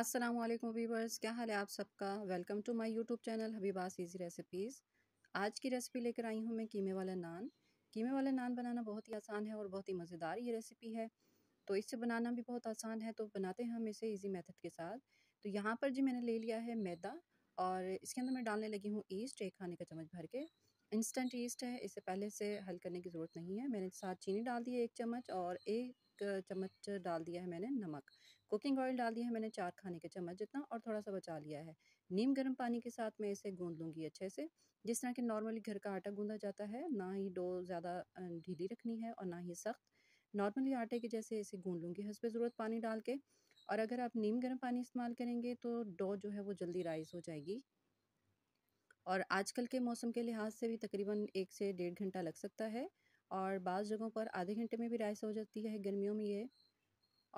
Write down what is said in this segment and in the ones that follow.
अस्सलाम वालेकुम वीवर्स क्या हाल है आप सबका welcome to my YouTube channel Habiba's easy recipes आज की रेसिपी लेकर आई हूँ मैं कीमे वाला नान कीमे वाला नान बनाना बहुत ही आसान है और बहुत ही मज़ेदार ये रेसिपी है तो इससे बनाना भी बहुत आसान है तो बनाते हैं हम इसे ईजी मेथड के साथ तो यहाँ पर जी मैंने ले लिया है मैदा और इसके अंदर मैं डालने लगी हूँ ईस्ट एक खाने का चम्मच भर के इंस्टेंट ईस्ट है इसे पहले से हल करने की ज़रूरत नहीं है मैंने साथ चीनी डाल दी है एक चम्मच और एक चम्मच डाल दिया है मैंने नमक कुकिंग ऑयल डाल दिया है मैंने चार खाने के चम्मच जितना और थोड़ा सा बचा लिया है नीम गर्म पानी के साथ मैं इसे गूंद लूँगी अच्छे से जिस तरह के नॉर्मली घर का आटा गूंदा जाता है ना ही डो ज़्यादा ढीली रखनी है और ना ही सख्त नॉर्मली आटे के जैसे इसे गूंद लूँगी हंस ज़रूरत पानी डाल के और अगर आप नीम गर्म पानी इस्तेमाल करेंगे तो डो जो है वो जल्दी राइस हो जाएगी और आजकल के मौसम के लिहाज से भी तकरीबन एक से डेढ़ घंटा लग सकता है और बाज़ जगहों पर आधे घंटे में भी राइस हो जाती है गर्मियों में ये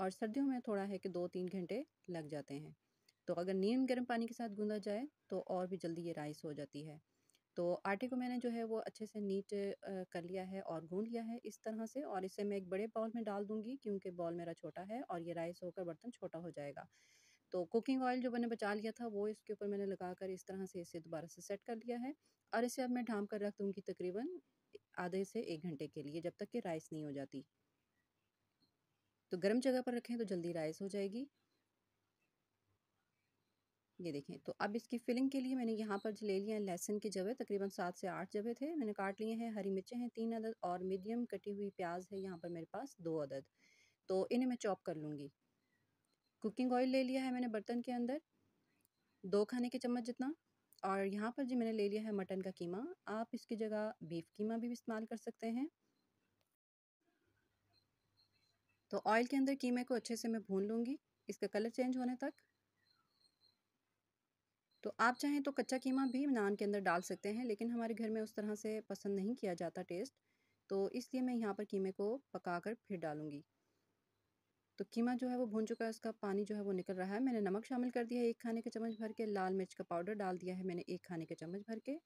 और सर्दियों में थोड़ा है कि दो तीन घंटे लग जाते हैं तो अगर नीम गर्म पानी के साथ गूंदा जाए तो और भी जल्दी ये राइस हो जाती है तो आटे को मैंने जो है वो अच्छे से नीट कर लिया है और गूंद लिया है इस तरह से और इसे मैं एक बड़े बाउल में डाल दूंगी क्योंकि बाउल मेरा छोटा है और ये राइस होकर बर्तन छोटा हो जाएगा तो कुकिंग ऑयल जो मैंने बचा लिया था वो इसके ऊपर मैंने लगा कर इस तरह से इसे दोबारा से सेट कर लिया है और इसे अब मैं ढाम कर रख दूँगी तकरीबन आधे से एक घंटे के लिए जब तक कि राइस नहीं हो जाती तो गर्म जगह पर रखें तो जल्दी राइस हो जाएगी ये देखें तो अब इसकी फिलिंग के लिए मैंने यहाँ पर ले लिया है लहसुन के जवे तकरीबन सात से आठ जवे थे मैंने काट लिए हैं हरी मिर्चें हैं तीन अदद और मीडियम कटी हुई प्याज है यहाँ पर मेरे पास दो अदद तो इन्हें मैं चॉप कर लूँगी कुकिंग ऑयल ले लिया है मैंने बर्तन के अंदर दो खाने के चम्मच जितना और यहाँ पर जी मैंने ले लिया है मटन का कीमा आप इसकी जगह बीफ कीमा भी इस्तेमाल कर सकते हैं तो ऑयल के अंदर कीमे को अच्छे से मैं भून लूँगी इसका कलर चेंज होने तक तो आप चाहें तो कच्चा कीमा भी नान के अंदर डाल सकते हैं लेकिन हमारे घर में उस तरह से पसंद नहीं किया जाता टेस्ट तो इसलिए मैं यहाँ पर कीमे को पका कर फिर डालूँगी तो कीमा जो है वो भून चुका है उसका पानी जो है वो निकल रहा है मैंने नमक शामिल कर दिया है एक खाने के चम्मच भर के लाल मिर्च का पाउडर डाल दिया है मैंने एक खाने के चम्मच भर के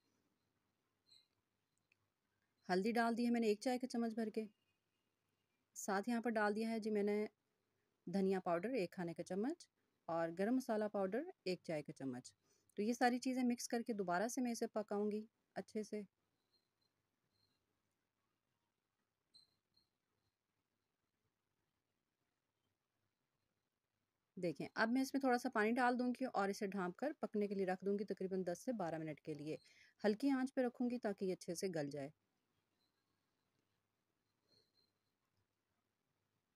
हल्दी डाल दी है मैंने एक चाय के चम्मच भर के साथ यहाँ पर डाल दिया है जी मैंने धनिया पाउडर एक खाने का चम्मच और गरम मसाला पाउडर एक चाय का चम्मच तो ये सारी चीज़ें मिक्स करके दोबारा से मैं इसे पकाऊंगी अच्छे से देखें अब मैं इसमें थोड़ा सा पानी डाल दूंगी और इसे ढांप कर पकने के लिए रख दूंगी तकरीबन 10 से 12 मिनट के लिए हल्की आंच पर रखूंगी ताकि ये अच्छे से गल जाए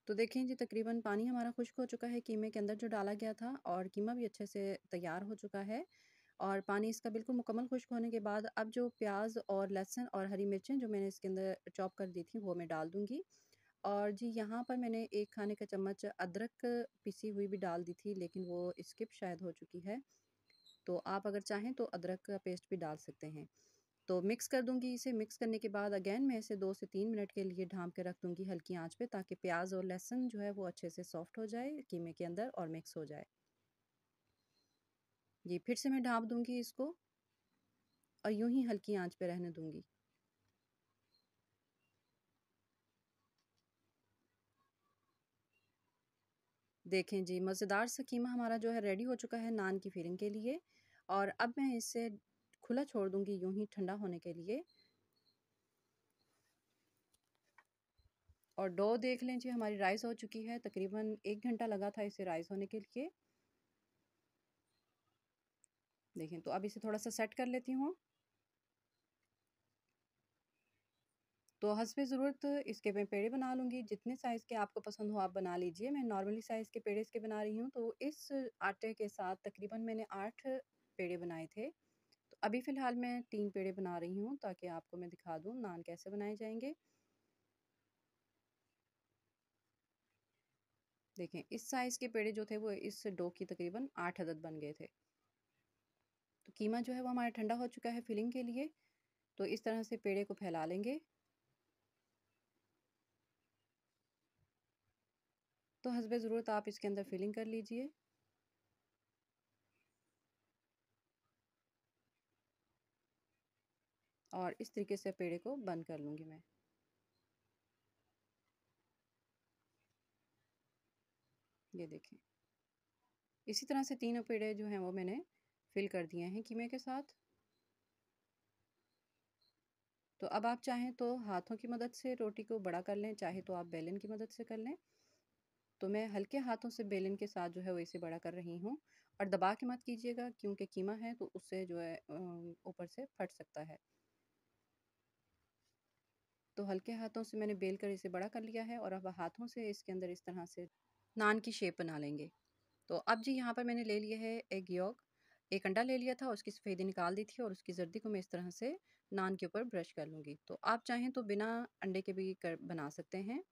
तो देखें जी तकरीबन पानी हमारा खुश्क हो चुका है कीमे के अंदर जो डाला गया था और कीमा भी अच्छे से तैयार हो चुका है और पानी इसका बिल्कुल मुकम्मल खुश्क होने के बाद अब जो प्याज और लहसुन और हरी मिर्चें जो मैंने इसके अंदर चॉप कर दी थी वो मैं डाल दूँगी और जी यहाँ पर मैंने एक खाने का चम्मच अदरक पिसी हुई भी डाल दी थी लेकिन वो स्किप शायद हो चुकी है तो आप अगर चाहें तो अदरक का पेस्ट भी डाल सकते हैं तो मिक्स कर दूंगी इसे मिक्स करने के बाद अगेन मैं इसे दो से तीन मिनट के लिए ढांप के रख दूंगी हल्की आंच पे ताकि प्याज और लहसुन जो है वो अच्छे से सॉफ्ट हो जाए कीमे के अंदर और मिक्स हो जाए जी फिर से मैं ढांप दूंगी इसको और यूं ही हल्की आंच पे रहने दूंगी देखें जी मज़ेदार सा कीमा हमारा जो है रेडी हो चुका है नान की फिलिंग के लिए और अब मैं इसे खुला छोड़ दूंगी यूं ही ठंडा होने के लिए और डो देख लें जी हमारी राइस हो चुकी है तकरीबन एक घंटा लगा था इसे राइस होने के लिए देखें तो अब इसे थोड़ा सा सेट कर लेती हूँ तो हंसबे ज़रूरत इसके मैं पेड़े बना लूँगी जितने साइज़ के आपको पसंद हो आप बना लीजिए मैं नॉर्मली साइज़ के पेड़े इसके बना रही हूँ तो इस आटे के साथ तकरीबन मैंने आठ पेड़े बनाए थे अभी फ़िलहाल मैं तीन पेड़े बना रही हूँ ताकि आपको मैं दिखा दूँ नान कैसे बनाए जाएंगे देखें इस साइज़ के पेड़े जो थे वो इस डो की तकरीबन आठ अदद बन गए थे तो कीमा जो है वो हमारा ठंडा हो चुका है फिलिंग के लिए तो इस तरह से पेड़े को फैला लेंगे तो हसब ज़रूरत आप इसके अंदर फिलिंग कर लीजिए और इस तरीके से पेड़े को बंद कर लूँगी मैं ये देखें इसी तरह से तीनों पेड़े जो हैं वो मैंने फिल कर दिए हैं कीमे के साथ तो अब आप चाहें तो हाथों की मदद से रोटी को बड़ा कर लें चाहे तो आप बेलन की मदद से कर लें तो मैं हल्के हाथों से बेलन के साथ जो है वो इसे बड़ा कर रही हूँ और दबा के मत कीजिएगा क्योंकि कीमा है तो उससे जो है ऊपर से फट सकता है तो हल्के हाथों से मैंने बेल कर इसे बड़ा कर लिया है और अब हाथों से इसके अंदर इस तरह से नान की शेप बना लेंगे तो अब जी यहाँ पर मैंने ले लिया है एग योग एक अंडा ले लिया था उसकी सफ़ेदी निकाल दी थी और उसकी जर्दी को मैं इस तरह से नान के ऊपर ब्रश कर लूँगी तो आप चाहें तो बिना अंडे के भी कर बना सकते हैं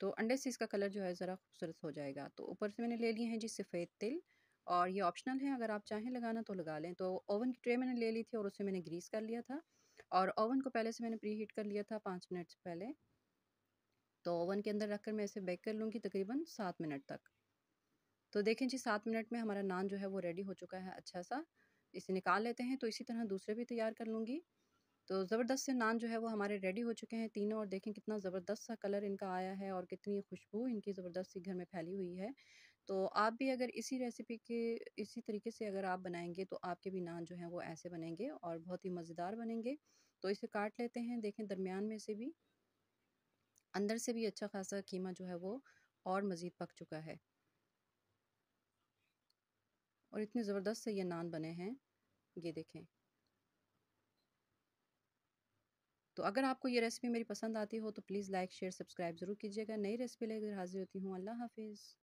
तो अंडे से इसका कलर जो है ज़रा खूबसूरत हो जाएगा तो ऊपर से मैंने ले लिए हैं जी सफ़ेद तिल और ये ऑप्शनल है अगर आप चाहें लगाना तो लगा लें तो ओवन की ट्रे मैंने ले ली थी और उसे मैंने ग्रीस कर लिया था और ओवन को पहले से मैंने प्री हीट कर लिया था पाँच मिनट से पहले तो ओवन के अंदर रख कर मैं इसे बेक कर लूँगी तकरीबन सात मिनट तक तो देखें जी सात मिनट में हमारा नान जो है वो रेडी हो चुका है अच्छा सा इसे निकाल लेते हैं तो इसी तरह दूसरे भी तैयार कर लूँगी तो ज़बरदस्त से नान जो है वो हमारे रेडी हो चुके हैं तीनों और देखें कितना ज़बरदस्त सा कलर इनका आया है और कितनी खुशबू इनकी ज़बरदस्त सी घर में फैली हुई है तो आप भी अगर इसी रेसिपी के इसी तरीके से अगर आप बनाएंगे तो आपके भी नान जो हैं वो ऐसे बनेंगे और बहुत ही मज़ेदार बनेंगे तो इसे काट लेते हैं देखें दरमियान में से भी अंदर से भी अच्छा खासा कीमा जो है वो और मज़ीद पक चुका है और इतने ज़बरदस्त से ये नान बने हैं ये देखें तो अगर आपको ये रेसिपी मेरी पसंद आती हो तो प्लीज़ लाइक शेयर सब्सक्राइब ज़रूर कीजिएगा नई रेसिपी लेकर हाजिर होती हूँ अल्लाह हाफिज़